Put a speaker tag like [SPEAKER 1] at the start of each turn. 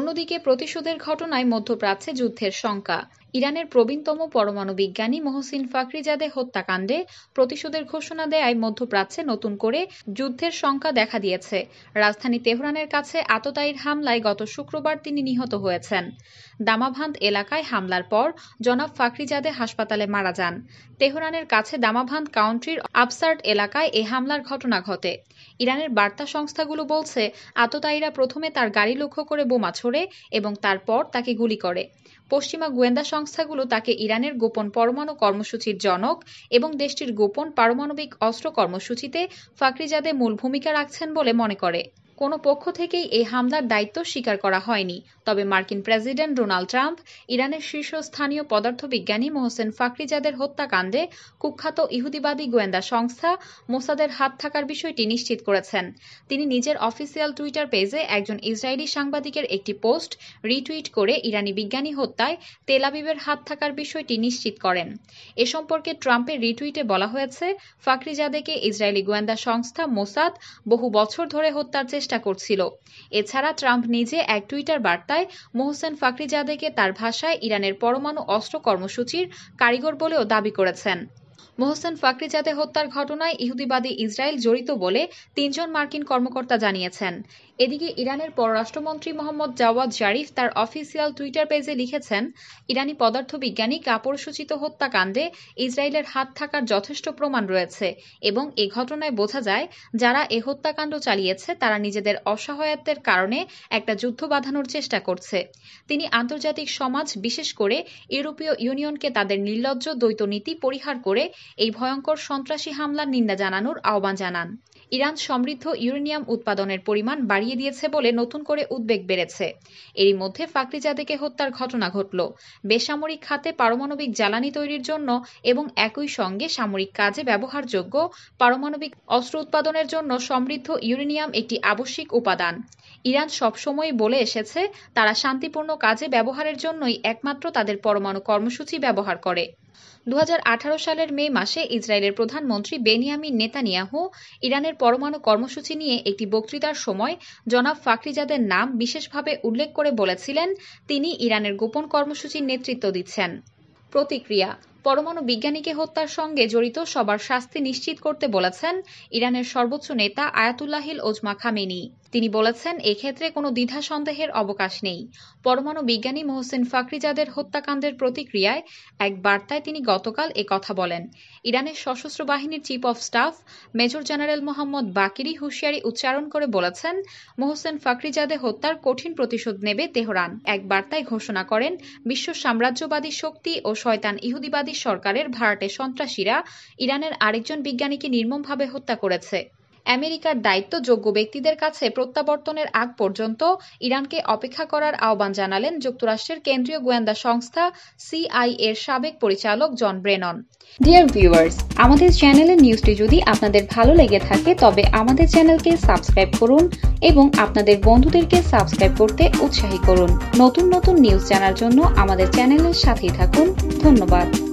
[SPEAKER 1] অন্যদিকে প্রতিশোধের ঘটনায় মধ্যপ্রাচ্যে যুদ্ধের শঙ্কা ইরানের প্রবীণতম পরমাণু বিজ্ঞানী মহসিন ফাকরিজাদে হত্যাকাণ্ডে প্রতিশোধের ঘোষণা দেয় মধ্যপ্রাচ্যে নতুন করে যুদ্ধের শঙ্কা দেখা দিয়েছে রাজধানী তেহরানের কাছে আততায়ীর হামলায় গত শুক্রবার তিনি নিহত হয়েছেন দামাভান্দ এলাকায় হামলার পর জনাব ফাকরিজাদে হাসপাতালে মারা যান তেহরানের কাছে দামাভান্দ কাউন্ট্রির আবসার্ট এলাকায় এ হামলার ঘটনা ঘটে ইরানের বার্তা সংস্থাগুলো বলছে আততায়ীরা প্রথমে তার গাড়ি লক্ষ্য করে বোমা ছোড়ে এবং তারপর তাকে গুলি করে পশ্চিমা গোয়েন্দা সংস্থাগুলো তাকে ইরানের গোপন পরমাণু কর্মসূচির জনক এবং দেশটির গোপন পারমাণবিক অস্ত্র কর্মসূচিতে ফাকরিজাদে মূল ভূমিকা রাখছেন বলে মনে করে কোনো পক্ষ থেকেই এই হামলার দায়িত্ব স্বীকার করা হয়নি তবে মার্কিন প্রেসিডেন্ট ডোনাল্ড ট্রাম্প ইরানের শীর্ষস্থানীয় পদার্থবিজ্ঞানী মোহসেন ফাকরিজাদের হত্যাকাণ্ডে কুখ্যাত ইহুদিবাদী গোয়েন্দা সংস্থা মোসাদের হাত থাকার বিষয়টি নিশ্চিত করেছেন তিনি নিজের অফিসিয়াল টুইটার পেজে একজন ইসরায়েলি সাংবাদিকের একটি পোস্ট রিটুইট করে ইরানি বিজ্ঞানী হত্যায় তেলাবিবের হাত থাকার বিষয়টি নিশ্চিত করেন এ সম্পর্কে ট্রাম্পের রিটুইটে বলা হয়েছে ফাকরিজাদেকে ইসরায়েলি গোয়েন্দা সংস্থা মোসাদ বহু বছর ধরে হত্যার চেষ্টা চেষ্টা করছিল এছাড়া ট্রাম্প নিজে এক টুইটার বার্তায় মোহসেন ফাকরিজাদেকে তার ভাষায় ইরানের পরমাণু অস্ত্র কর্মসূচির কারিগর বলেও দাবি করেছেন মোহসেন ফাকরিজাদে হত্যার ঘটনায় ইহুদিবাদী ইসরায়েল জড়িত বলে তিনজন মার্কিন কর্মকর্তা জানিয়েছেন এদিকে ইরানের পররাষ্ট্রমন্ত্রী মোহাম্মদ জাওয়াদ জারিফ তার অফিসিয়াল টুইটার পেজে লিখেছেন ইরানি পদার্থবিজ্ঞানী কাপড়সূচিত হত্যাকাণ্ডে ইসরায়েলের হাত থাকার যথেষ্ট প্রমাণ রয়েছে এবং এ ঘটনায় বোঝা যায় যারা এ হত্যাকাণ্ড চালিয়েছে তারা নিজেদের অসহায়ত্বের কারণে একটা যুদ্ধ বাঁধানোর চেষ্টা করছে তিনি আন্তর্জাতিক সমাজ বিশেষ করে ইউরোপীয় ইউনিয়নকে তাদের নির্লজ্জ দ্বৈত নীতি পরিহার করে এই ভয়ঙ্কর সন্ত্রাসী হামলার নিন্দা জানানোর আহ্বান জানান ইরান সমৃদ্ধ ইউরেনিয়াম উৎপাদনের পরিমাণ বাড়িয়ে দিয়েছে বলে নতুন করে উদ্বেগ বেড়েছে এরই মধ্যে ফাকরিজাদেকে হত্যার ঘটনা ঘটল বেসামরিক খাতে পারমাণবিক জ্বালানি তৈরির জন্য এবং একই সঙ্গে সামরিক কাজে ব্যবহারযোগ্য পারমাণবিক অস্ত্র উৎপাদনের জন্য সমৃদ্ধ ইউরেনিয়াম একটি আবশ্যিক উপাদান ইরান সবসময় বলে এসেছে তারা শান্তিপূর্ণ কাজে ব্যবহারের জন্যই একমাত্র তাদের পরমাণু কর্মসূচি ব্যবহার করে দু সালের মে মাসে ইসরায়েলের প্রধানমন্ত্রী বেনিয়ামিন নেতানিয়াহু ইরানের পরমাণু কর্মসূচি নিয়ে একটি বক্তৃতার সময় জনাব ফাকরিজাদের নাম বিশেষভাবে উল্লেখ করে বলেছিলেন তিনি ইরানের গোপন কর্মসূচির নেতৃত্ব দিচ্ছেন প্রতিক্রিয়া পরমাণু বিজ্ঞানীকে হত্যার সঙ্গে জড়িত সবার শাস্তি নিশ্চিত করতে বলেছেন ইরানের সর্বোচ্চ নেতা আয়াতুল্লাহিল ওজমা খামেনি তিনি বলেছেন এক্ষেত্রে কোনো দ্বিধা সন্দেহের অবকাশ নেই পরমাণু বিজ্ঞানী মোহসেন ফাকরিজাদের হত্যাকাণ্ডের প্রতিক্রিয়ায় এক বার্তায় তিনি গতকাল এ কথা বলেন ইরানের সশস্ত্র বাহিনীর chief of staff major general Mohammad Bagheri হুঁশিয়ারি উচ্চারণ করে বলেছেন মোহসেন ফাকরিজাদে হত্যার কঠিন প্রতিশোধ নেবে তেহরান এক বার্তায় ঘোষণা করেন বিশ্ব সাম্রাজ্যবাদী শক্তি ও শয়তান ইহুদিবাদী বাংলাদেশ সরকারের ভাড়াটে সন্ত্রাসীরা ইরানের আরেকজন বিজ্ঞানীকে নির্মমভাবে হত্যা করেছে আমেরিকার দায়িত্ব যোগ্য ব্যক্তিদের কাছে প্রত্যাবর্তনের আগ পর্যন্ত ইরানকে অপেক্ষা করার আহ্বান জানালেন যুক্তরাষ্ট্রের কেন্দ্রীয় গোয়েন্দা সংস্থা সিআই এর সাবেক পরিচালক জন ব্রেনন ডিয়ার ভিউয়ার্স আমাদের চ্যানেলের নিউজটি যদি আপনাদের ভালো লেগে থাকে তবে আমাদের চ্যানেলকে সাবস্ক্রাইব করুন এবং আপনাদের বন্ধুদেরকে সাবস্ক্রাইব করতে উৎসাহী করুন নতুন নতুন নিউজ জানার জন্য আমাদের চ্যানেলের সাথেই থাকুন ধন্যবাদ